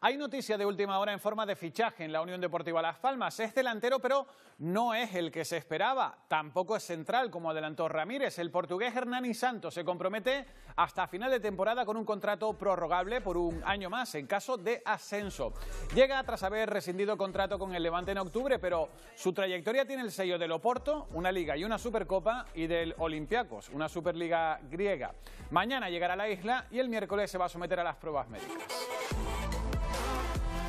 Hay noticia de última hora en forma de fichaje en la Unión Deportiva Las Palmas. Es delantero, pero no es el que se esperaba. Tampoco es central, como adelantó Ramírez. El portugués Hernani Santos se compromete hasta final de temporada con un contrato prorrogable por un año más en caso de ascenso. Llega tras haber rescindido contrato con el Levante en octubre, pero su trayectoria tiene el sello del Oporto, una liga y una supercopa, y del Olympiacos, una superliga griega. Mañana llegará a la isla y el miércoles se va a someter a las pruebas médicas.